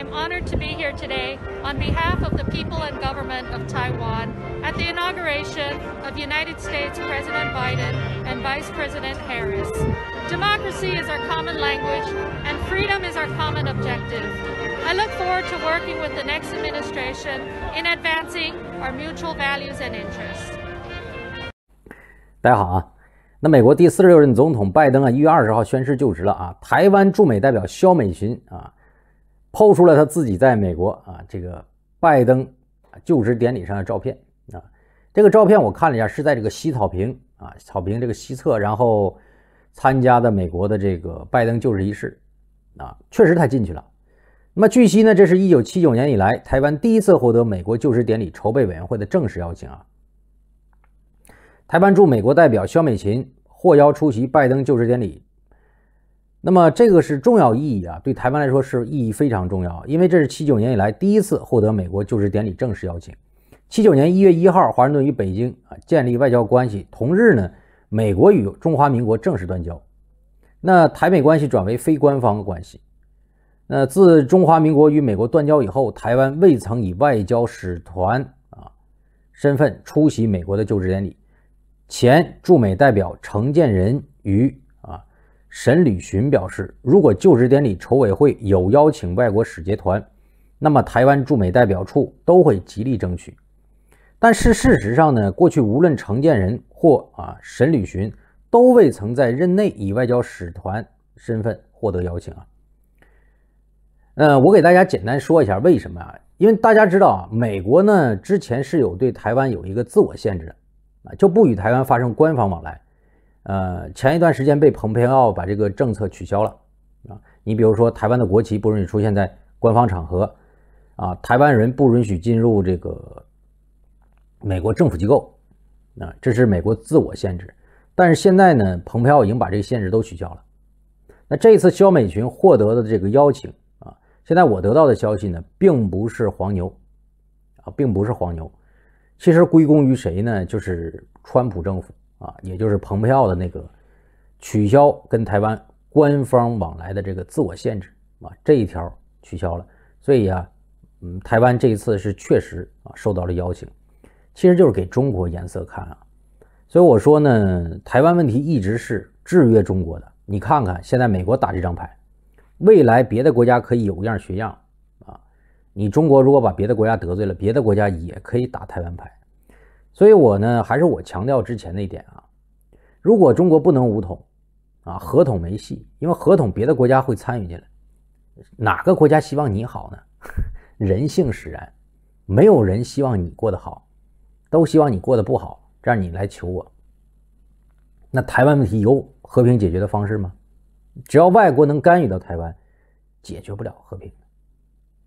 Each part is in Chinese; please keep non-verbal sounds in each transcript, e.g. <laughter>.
I'm honored to be here today on behalf of the people and government of Taiwan at the inauguration of United States President Biden and Vice President Harris. Democracy is our common language and freedom is our common objective. I look forward to working with the next administration in advancing our mutual values and interests. 大家好啊，那美国第四十六任总统拜登啊，一月二十号宣誓就职了啊。台湾驻美代表肖美琴啊，抛出了他自己在美国啊这个拜登就职典礼上的照片啊，这个照片我看了一下，是在这个西草坪啊草坪这个西侧，然后参加的美国的这个拜登就职仪式啊，确实他进去了。那么据悉呢，这是一九七九年以来台湾第一次获得美国就职典礼筹备委员会的正式邀请啊。台湾驻美国代表肖美琴获邀出席拜登就职典礼。那么这个是重要意义啊，对台湾来说是意义非常重要，因为这是七九年以来第一次获得美国就职典礼正式邀请。七九年一月一号，华盛顿与北京啊建立外交关系，同日呢，美国与中华民国正式断交，那台美关系转为非官方关系。那自中华民国与美国断交以后，台湾未曾以外交使团啊身份出席美国的就职典礼。前驻美代表程建人于。沈履寻表示，如果就职典礼筹委会有邀请外国使节团，那么台湾驻美代表处都会极力争取。但是事实上呢，过去无论承建人或啊沈履寻，都未曾在任内以外交使团身份获得邀请啊。呃，我给大家简单说一下为什么啊？因为大家知道啊，美国呢之前是有对台湾有一个自我限制的啊，就不与台湾发生官方往来。呃，前一段时间被蓬佩奥把这个政策取消了，啊，你比如说台湾的国旗不允许出现在官方场合，啊，台湾人不允许进入这个美国政府机构，啊，这是美国自我限制。但是现在呢，蓬佩奥已经把这个限制都取消了。那这次肖美群获得的这个邀请，啊，现在我得到的消息呢，并不是黄牛，啊，并不是黄牛，其实归功于谁呢？就是川普政府。啊，也就是蓬佩奥的那个取消跟台湾官方往来的这个自我限制啊，这一条取消了，所以啊，嗯，台湾这一次是确实啊受到了邀请，其实就是给中国颜色看啊。所以我说呢，台湾问题一直是制约中国的。你看看现在美国打这张牌，未来别的国家可以有样学样啊。你中国如果把别的国家得罪了，别的国家也可以打台湾牌。所以，我呢还是我强调之前那一点啊，如果中国不能武统，啊，合统没戏，因为合统别的国家会参与进来，哪个国家希望你好呢？<laughs> 人性使然，没有人希望你过得好，都希望你过得不好，这样你来求我。那台湾问题有和平解决的方式吗？只要外国能干预到台湾，解决不了和平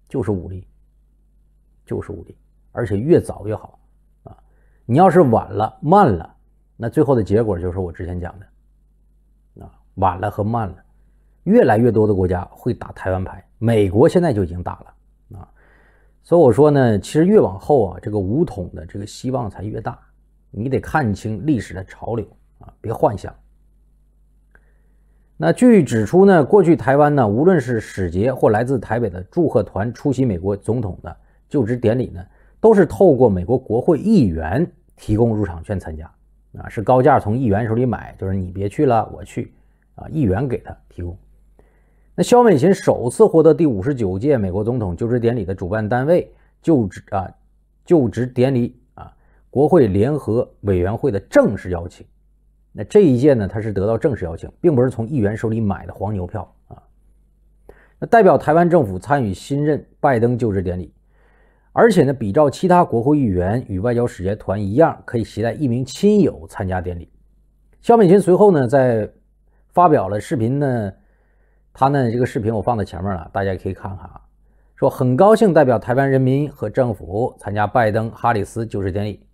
就是武力，就是武力，而且越早越好。你要是晚了、慢了，那最后的结果就是我之前讲的，啊，晚了和慢了，越来越多的国家会打台湾牌，美国现在就已经打了啊，所以我说呢，其实越往后啊，这个武统的这个希望才越大，你得看清历史的潮流啊，别幻想。那据指出呢，过去台湾呢，无论是使节或来自台北的祝贺团出席美国总统的就职典礼呢。都是透过美国国会议员提供入场券参加，啊，是高价从议员手里买，就是你别去了，我去，啊，议员给他提供。那肖美琴首次获得第五十九届美国总统就职典礼的主办单位就职啊就职典礼啊，国会联合委员会的正式邀请。那这一届呢，他是得到正式邀请，并不是从议员手里买的黄牛票啊。那代表台湾政府参与新任拜登就职典礼。而且呢，比照其他国会议员与外交使节团一样，可以携带一名亲友参加典礼。肖美琴随后呢，在发表了视频呢，他呢这个视频我放在前面了，大家可以看看啊。说很高兴代表台湾人民和政府参加拜登哈里斯就职典礼。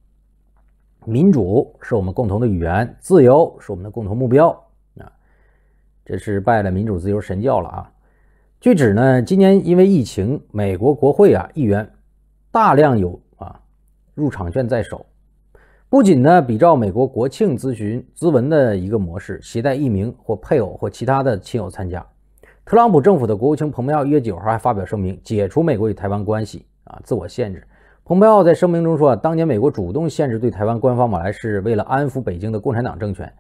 民主是我们共同的语言，自由是我们的共同目标啊。这是拜了民主自由神教了啊。据指呢，今年因为疫情，美国国会啊议员。大量有啊入场券在手，不仅呢，比照美国国庆咨询咨文的一个模式，携带一名或配偶或其他的亲友参加。特朗普政府的国务卿蓬佩奥一月九号还发表声明，解除美国与台湾关系啊，自我限制。蓬佩奥在声明中说啊，当年美国主动限制对台湾官方往来，是为了安抚北京的共产党政权。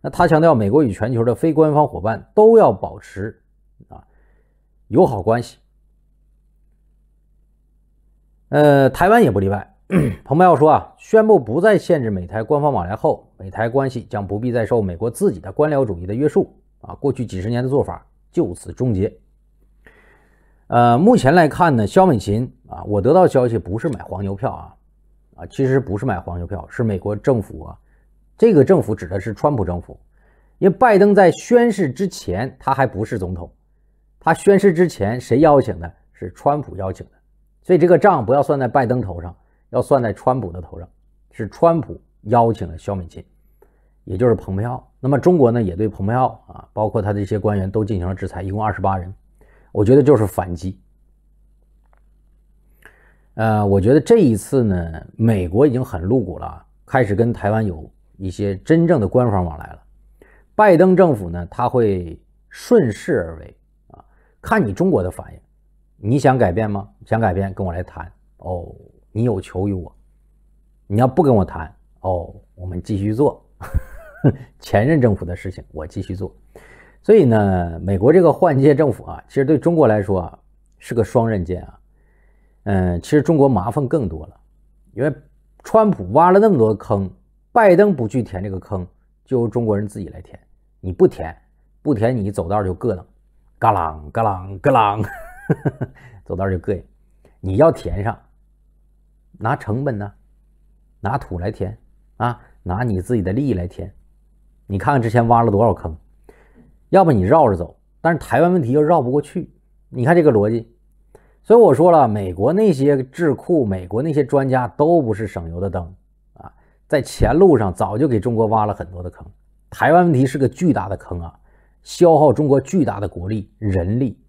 那他强调，美国与全球的非官方伙伴都要保持啊友好关系。呃，台湾也不例外。蓬佩奥说啊，宣布不再限制美台官方往来后，美台关系将不必再受美国自己的官僚主义的约束啊。过去几十年的做法就此终结。呃，目前来看呢，肖美琴啊，我得到消息不是买黄牛票啊，啊，其实不是买黄牛票，是美国政府啊，这个政府指的是川普政府，因为拜登在宣誓之前他还不是总统，他宣誓之前谁邀请的？是川普邀请的。所以这个账不要算在拜登头上，要算在川普的头上，是川普邀请了肖美琴，也就是蓬佩奥。那么中国呢，也对蓬佩奥啊，包括他的一些官员都进行了制裁，一共二十八人。我觉得就是反击。呃，我觉得这一次呢，美国已经很露骨了，开始跟台湾有一些真正的官方往来了。拜登政府呢，他会顺势而为啊，看你中国的反应。你想改变吗？想改变，跟我来谈哦。你有求于我，你要不跟我谈哦，我们继续做 <laughs> 前任政府的事情，我继续做。所以呢，美国这个换届政府啊，其实对中国来说啊，是个双刃剑啊。嗯，其实中国麻烦更多了，因为川普挖了那么多坑，拜登不去填这个坑，就由中国人自己来填。你不填，不填，你走道就硌蹬，嘎啷嘎啷嘎啷。<laughs> 走道就膈应，你要填上，拿成本呢，拿土来填啊，拿你自己的利益来填。你看看之前挖了多少坑，要不你绕着走，但是台湾问题又绕不过去。你看这个逻辑，所以我说了，美国那些智库、美国那些专家都不是省油的灯啊，在前路上早就给中国挖了很多的坑。台湾问题是个巨大的坑啊，消耗中国巨大的国力、人力。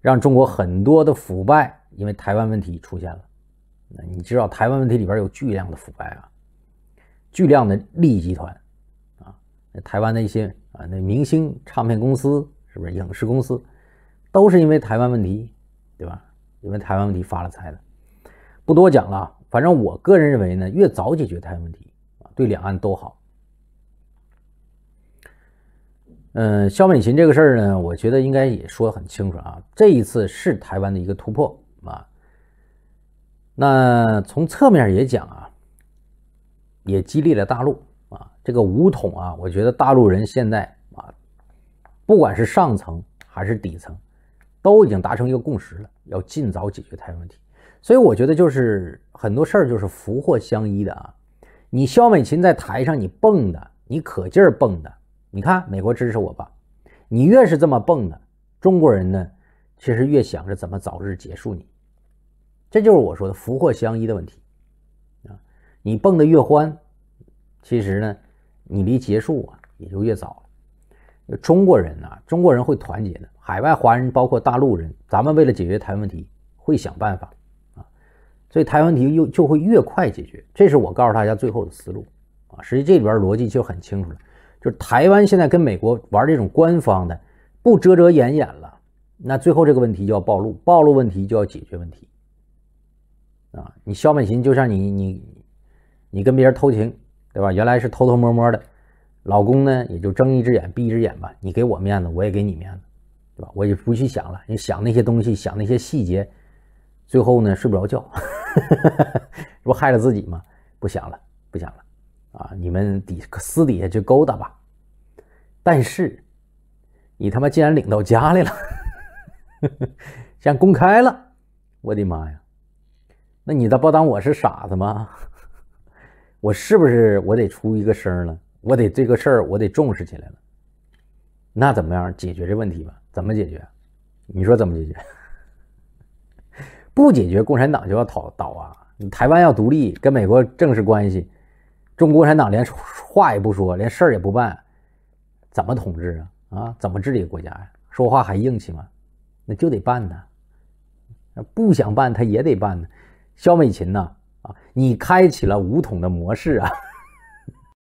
让中国很多的腐败，因为台湾问题出现了。你知道台湾问题里边有巨量的腐败啊，巨量的利益集团啊，台湾的一些啊那明星唱片公司是不是影视公司，都是因为台湾问题，对吧？因为台湾问题发了财的，不多讲了。反正我个人认为呢，越早解决台湾问题啊，对两岸都好。嗯，肖美琴这个事儿呢，我觉得应该也说很清楚啊。这一次是台湾的一个突破啊。那从侧面也讲啊，也激励了大陆啊。这个“武统”啊，我觉得大陆人现在啊，不管是上层还是底层，都已经达成一个共识了，要尽早解决台湾问题。所以我觉得就是很多事儿就是福祸相依的啊。你肖美琴在台上你蹦的，你可劲儿蹦的。你看，美国支持我吧，你越是这么蹦的，中国人呢，其实越想着怎么早日结束你。这就是我说的福祸相依的问题啊。你蹦得越欢，其实呢，你离结束啊也就越早。中国人呢，中国人会团结的，海外华人包括大陆人，咱们为了解决台湾问题，会想办法啊，所以台湾问题又就会越快解决。这是我告诉大家最后的思路啊。实际这里边逻辑就很清楚了。就是台湾现在跟美国玩这种官方的，不遮遮掩掩了，那最后这个问题就要暴露，暴露问题就要解决问题。啊，你肖本琴就像你你你跟别人偷情，对吧？原来是偷偷摸摸的，老公呢也就睁一只眼闭一只眼吧，你给我面子，我也给你面子，对吧？我也不去想了，想那些东西，想那些细节，最后呢睡不着觉，这 <laughs> 不害了自己吗？不想了，不想了。啊，你们底私底下去勾搭吧，但是，你他妈竟然领到家里了，现然公开了，我的妈呀！那你倒不当我是傻子吗？我是不是我得出一个声了？我得这个事儿，我得重视起来了。那怎么样解决这问题吧？怎么解决？你说怎么解决？<laughs> 不解决，共产党就要倒倒啊！台湾要独立，跟美国正式关系。中国共产党连话也不说，连事儿也不办，怎么统治啊？啊，怎么治理国家呀？说话还硬气吗？那就得办呢。不想办，他也得办呢。肖美琴呐，啊，你开启了武统的模式啊。